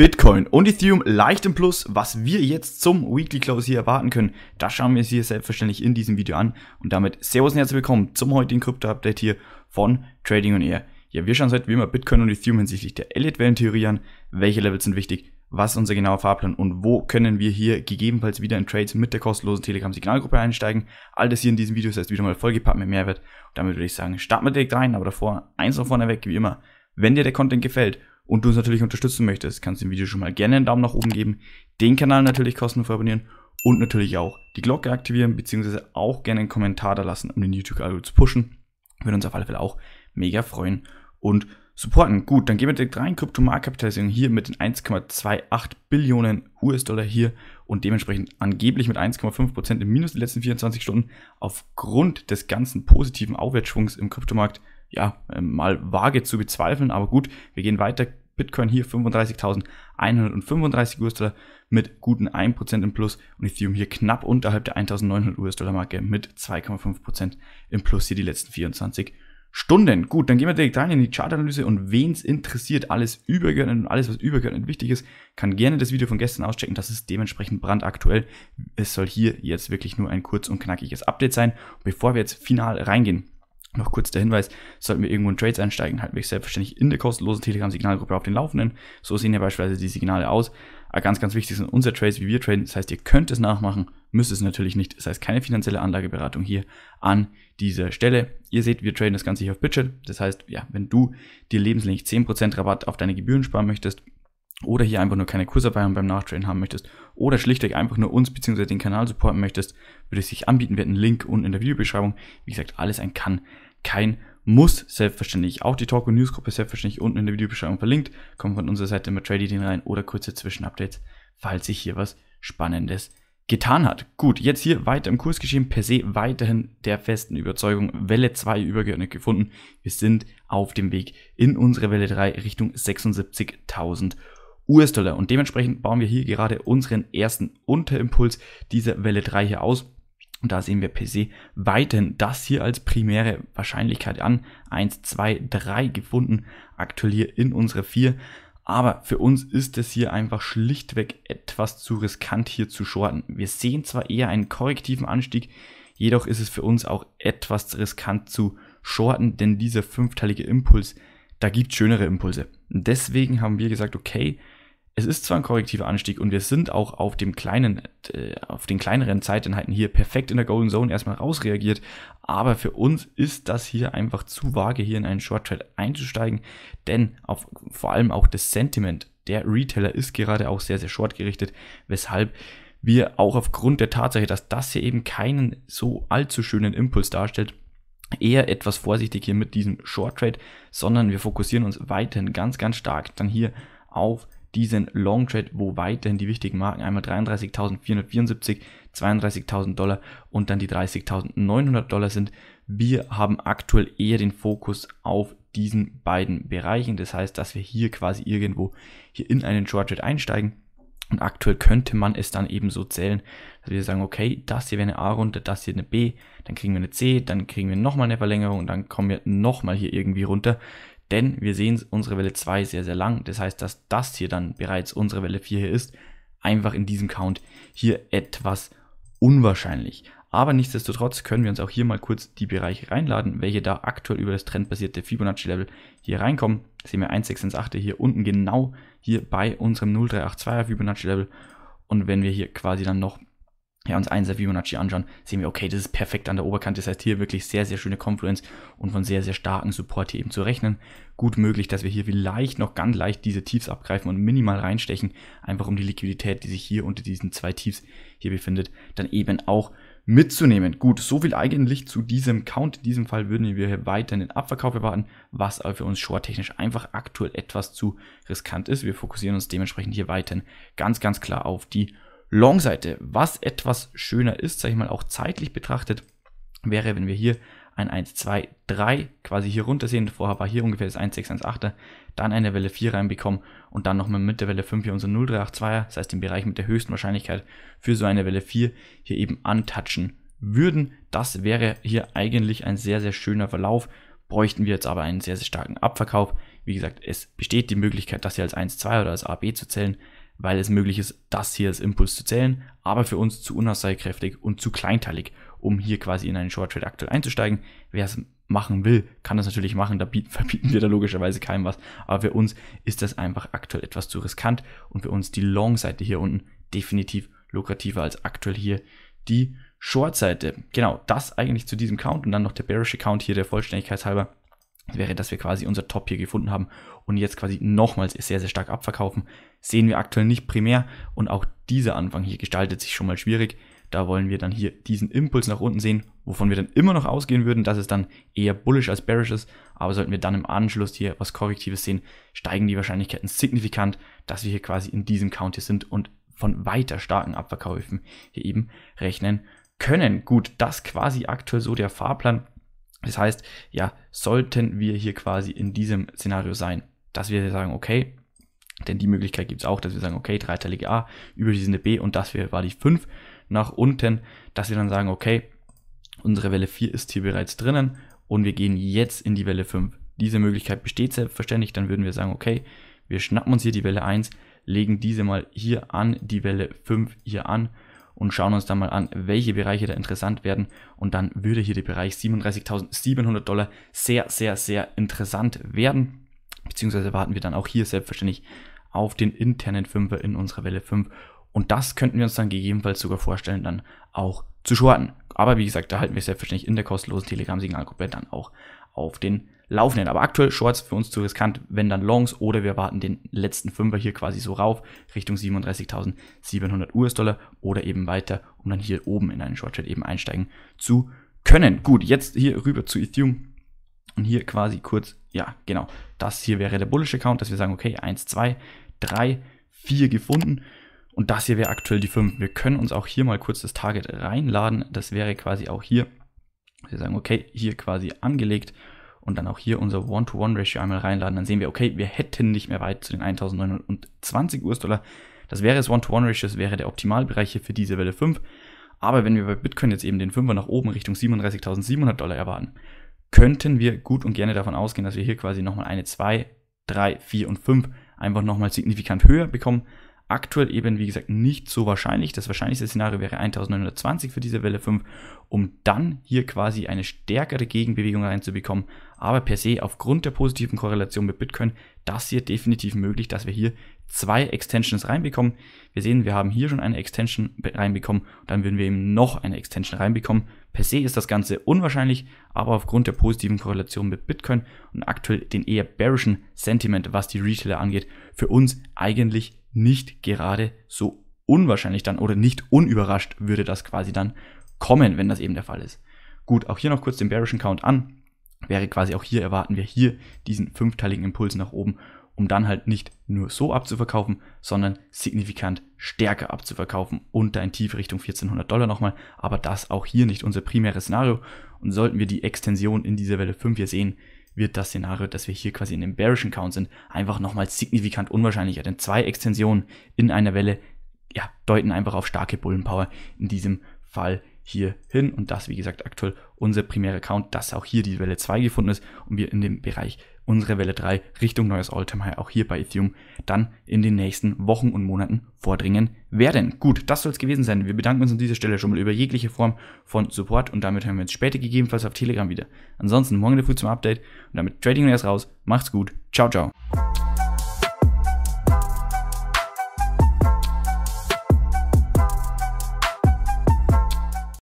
Bitcoin und Ethereum leicht im Plus. Was wir jetzt zum Weekly Close hier erwarten können, das schauen wir uns hier selbstverständlich in diesem Video an. Und damit Servus und herzlich willkommen zum heutigen Krypto-Update hier von Trading on Air. Ja, wir schauen uns heute wie immer Bitcoin und Ethereum hinsichtlich der Elliott-Wellentheorie an. Welche Levels sind wichtig? Was ist unser genauer Fahrplan und wo können wir hier gegebenenfalls wieder in Trades mit der kostenlosen Telegram-Signalgruppe einsteigen? All das hier in diesem Video ist jetzt wieder mal vollgepackt mit Mehrwert. Und damit würde ich sagen, starten wir direkt rein, aber davor eins noch vorneweg, wie immer. Wenn dir der Content gefällt und du uns natürlich unterstützen möchtest, kannst du dem Video schon mal gerne einen Daumen nach oben geben, den Kanal natürlich kostenfrei abonnieren und natürlich auch die Glocke aktivieren, beziehungsweise auch gerne einen Kommentar da lassen, um den YouTube-Algo zu pushen. Würde uns auf alle Fälle auch mega freuen und supporten. Gut, dann gehen wir direkt rein. Kryptomarktkapitalisierung hier mit den 1,28 Billionen US-Dollar hier und dementsprechend angeblich mit 1,5% im Minus die letzten 24 Stunden aufgrund des ganzen positiven Aufwärtsschwungs im Kryptomarkt ja, ähm, mal vage zu bezweifeln. Aber gut, wir gehen weiter. Bitcoin hier 35.135 US-Dollar mit guten 1% im Plus und Ethereum hier knapp unterhalb der 1.900 US-Dollar-Marke mit 2,5% im Plus hier die letzten 24 Stunden. Gut, dann gehen wir direkt rein in die Chartanalyse und wen es interessiert, alles übergeordnet und alles, was übergeordnet wichtig ist, kann gerne das Video von gestern auschecken. Das ist dementsprechend brandaktuell. Es soll hier jetzt wirklich nur ein kurz und knackiges Update sein. bevor wir jetzt final reingehen, noch kurz der Hinweis, sollten wir irgendwo in Trades einsteigen, halten wir selbstverständlich in der kostenlosen Telegram-Signalgruppe auf den Laufenden. So sehen ja beispielsweise die Signale aus. Aber ganz, ganz wichtig sind unsere Trades, wie wir traden. Das heißt, ihr könnt es nachmachen, müsst es natürlich nicht. Das heißt, keine finanzielle Anlageberatung hier an dieser Stelle. Ihr seht, wir traden das Ganze hier auf Budget. Das heißt, ja, wenn du dir lebenslänglich 10% Rabatt auf deine Gebühren sparen möchtest, oder hier einfach nur keine Kursabweichung beim Nachtrain haben möchtest oder schlichtweg einfach nur uns bzw. den Kanal supporten möchtest, würde es sich anbieten, wir hätten einen Link unten in der Videobeschreibung. Wie gesagt, alles ein kann, kein muss, selbstverständlich. Auch die Talk- und Newsgruppe selbstverständlich unten in der Videobeschreibung verlinkt. Kommt von unserer Seite mit Trading rein oder kurze Zwischenupdates, falls sich hier was Spannendes getan hat. Gut, jetzt hier weiter im Kursgeschehen. per se weiterhin der festen Überzeugung, Welle 2 übergeordnet gefunden. Wir sind auf dem Weg in unsere Welle 3 Richtung 76.000 Euro. US-Dollar. Und dementsprechend bauen wir hier gerade unseren ersten Unterimpuls dieser Welle 3 hier aus. Und da sehen wir per se weiterhin das hier als primäre Wahrscheinlichkeit an. 1, 2, 3 gefunden, aktuell hier in unserer 4. Aber für uns ist es hier einfach schlichtweg etwas zu riskant hier zu shorten. Wir sehen zwar eher einen korrektiven Anstieg, jedoch ist es für uns auch etwas riskant zu shorten, denn dieser fünfteilige Impuls, da gibt es schönere Impulse. Deswegen haben wir gesagt, okay, es ist zwar ein korrektiver Anstieg und wir sind auch auf dem kleinen, äh, auf den kleineren Zeiteinheiten hier perfekt in der Golden Zone erstmal rausreagiert, aber für uns ist das hier einfach zu vage, hier in einen Short Trade einzusteigen, denn auf, vor allem auch das Sentiment der Retailer ist gerade auch sehr, sehr short gerichtet, weshalb wir auch aufgrund der Tatsache, dass das hier eben keinen so allzu schönen Impuls darstellt, eher etwas vorsichtig hier mit diesem Short Trade, sondern wir fokussieren uns weiterhin ganz, ganz stark dann hier auf diesen Long Trade, wo weiterhin die wichtigen Marken einmal 33.474, 32.000 Dollar und dann die 30.900 Dollar sind. Wir haben aktuell eher den Fokus auf diesen beiden Bereichen. Das heißt, dass wir hier quasi irgendwo hier in einen Short Trade einsteigen. Und aktuell könnte man es dann eben so zählen, dass wir sagen, okay, das hier wäre eine A-Runde, das hier eine B, dann kriegen wir eine C, dann kriegen wir nochmal eine Verlängerung und dann kommen wir nochmal hier irgendwie runter. Denn wir sehen unsere Welle 2 sehr, sehr lang. Das heißt, dass das hier dann bereits unsere Welle 4 hier ist, einfach in diesem Count hier etwas unwahrscheinlich. Aber nichtsdestotrotz können wir uns auch hier mal kurz die Bereiche reinladen, welche da aktuell über das trendbasierte Fibonacci-Level hier reinkommen. Das sehen wir 1,618 hier unten genau hier bei unserem 0382er Fibonacci-Level. Und wenn wir hier quasi dann noch ja, uns ein Savionachi anschauen, sehen wir, okay, das ist perfekt an der Oberkante. Das heißt, hier wirklich sehr, sehr schöne Confluence und von sehr, sehr starken Support hier eben zu rechnen. Gut möglich, dass wir hier vielleicht noch ganz leicht diese Tiefs abgreifen und minimal reinstechen, einfach um die Liquidität, die sich hier unter diesen zwei Tiefs hier befindet, dann eben auch mitzunehmen. Gut, so viel eigentlich zu diesem Count. In diesem Fall würden wir hier weiter den Abverkauf erwarten, was aber für uns short-technisch einfach aktuell etwas zu riskant ist. Wir fokussieren uns dementsprechend hier weiterhin ganz, ganz klar auf die Long-Seite. Was etwas schöner ist, sage ich mal, auch zeitlich betrachtet, wäre, wenn wir hier ein 1, 2, 3 quasi hier runter sehen. Vorher war hier ungefähr das 1, 6, 1, 8er. Dann eine Welle 4 reinbekommen und dann nochmal mit der Welle 5 hier unser 2 er das heißt den Bereich mit der höchsten Wahrscheinlichkeit für so eine Welle 4 hier eben antatschen würden. Das wäre hier eigentlich ein sehr, sehr schöner Verlauf. Bräuchten wir jetzt aber einen sehr, sehr starken Abverkauf. Wie gesagt, es besteht die Möglichkeit, das hier als 1, 2 oder als AB zu zählen weil es möglich ist, das hier als Impuls zu zählen, aber für uns zu unaussagekräftig und zu kleinteilig, um hier quasi in einen Short Trade aktuell einzusteigen. Wer es machen will, kann das natürlich machen, da bieten, verbieten wir da logischerweise keinem was, aber für uns ist das einfach aktuell etwas zu riskant und für uns die Long-Seite hier unten definitiv lukrativer als aktuell hier die Short-Seite. Genau, das eigentlich zu diesem Count und dann noch der Bearish Account hier der Vollständigkeit halber wäre, dass wir quasi unser Top hier gefunden haben und jetzt quasi nochmals sehr, sehr stark abverkaufen. Sehen wir aktuell nicht primär und auch dieser Anfang hier gestaltet sich schon mal schwierig. Da wollen wir dann hier diesen Impuls nach unten sehen, wovon wir dann immer noch ausgehen würden, dass es dann eher bullish als bearish ist. Aber sollten wir dann im Anschluss hier was Korrektives sehen, steigen die Wahrscheinlichkeiten signifikant, dass wir hier quasi in diesem Count hier sind und von weiter starken Abverkäufen hier eben rechnen können. Gut, das quasi aktuell so der Fahrplan. Das heißt, ja, sollten wir hier quasi in diesem Szenario sein, dass wir sagen, okay, denn die Möglichkeit gibt es auch, dass wir sagen, okay, dreiteilige A, über diese B und das wäre war die 5 nach unten, dass wir dann sagen, okay, unsere Welle 4 ist hier bereits drinnen und wir gehen jetzt in die Welle 5. Diese Möglichkeit besteht selbstverständlich, dann würden wir sagen, okay, wir schnappen uns hier die Welle 1, legen diese mal hier an, die Welle 5 hier an und schauen uns dann mal an, welche Bereiche da interessant werden. Und dann würde hier der Bereich 37.700 Dollar sehr, sehr, sehr interessant werden. Beziehungsweise warten wir dann auch hier selbstverständlich auf den internen Fünfer in unserer Welle 5. Und das könnten wir uns dann gegebenenfalls sogar vorstellen, dann auch zu shorten. Aber wie gesagt, da halten wir selbstverständlich in der kostenlosen Telegram-Signalgruppe dann auch auf den laufenden. Aber aktuell Shorts für uns zu riskant, wenn dann Longs oder wir warten den letzten Fünfer hier quasi so rauf Richtung 37.700 US-Dollar oder eben weiter, um dann hier oben in einen Short Trade eben einsteigen zu können. Gut, jetzt hier rüber zu Ethereum und hier quasi kurz, ja, genau. Das hier wäre der Bullish Account, dass wir sagen, okay, 1, 2, 3, 4 gefunden. Und das hier wäre aktuell die 5. Wir können uns auch hier mal kurz das Target reinladen. Das wäre quasi auch hier. Wir sagen, okay, hier quasi angelegt und dann auch hier unser One-to-One-Ratio einmal reinladen, dann sehen wir, okay, wir hätten nicht mehr weit zu den 1920 US-Dollar. Das wäre das One-to-One-Ratio, das wäre der Optimalbereich hier für diese Welle 5. Aber wenn wir bei Bitcoin jetzt eben den 5er nach oben Richtung 37.700 Dollar erwarten, könnten wir gut und gerne davon ausgehen, dass wir hier quasi nochmal eine 2, 3, 4 und 5 einfach nochmal signifikant höher bekommen aktuell eben, wie gesagt, nicht so wahrscheinlich. Das wahrscheinlichste Szenario wäre 1920 für diese Welle 5, um dann hier quasi eine stärkere Gegenbewegung reinzubekommen. Aber per se aufgrund der positiven Korrelation mit Bitcoin, das hier definitiv möglich, dass wir hier zwei Extensions reinbekommen. Wir sehen, wir haben hier schon eine Extension reinbekommen, dann würden wir eben noch eine Extension reinbekommen. Per se ist das Ganze unwahrscheinlich, aber aufgrund der positiven Korrelation mit Bitcoin und aktuell den eher bearischen Sentiment, was die Retailer angeht, für uns eigentlich nicht gerade so unwahrscheinlich dann oder nicht unüberrascht würde das quasi dann kommen, wenn das eben der Fall ist. Gut, auch hier noch kurz den bearischen Count an. Wäre quasi auch hier erwarten wir hier diesen fünfteiligen Impuls nach oben um dann halt nicht nur so abzuverkaufen, sondern signifikant stärker abzuverkaufen und dann in Richtung 1400 Dollar nochmal. Aber das auch hier nicht unser primäres Szenario. Und sollten wir die Extension in dieser Welle 5 hier sehen, wird das Szenario, dass wir hier quasi in einem bearischen Count sind, einfach nochmal signifikant unwahrscheinlicher. Denn zwei Extensionen in einer Welle ja, deuten einfach auf starke Bullenpower in diesem Fall hier hin und das, wie gesagt, aktuell unser primärer Account, dass auch hier die Welle 2 gefunden ist und wir in dem Bereich unserer Welle 3 Richtung neues Alltime High auch hier bei Ethereum dann in den nächsten Wochen und Monaten vordringen werden. Gut, das soll es gewesen sein. Wir bedanken uns an dieser Stelle schon mal über jegliche Form von Support und damit hören wir uns später gegebenenfalls auf Telegram wieder. Ansonsten morgen der Früh zum Update und damit Trading Neues raus. Macht's gut. Ciao, ciao.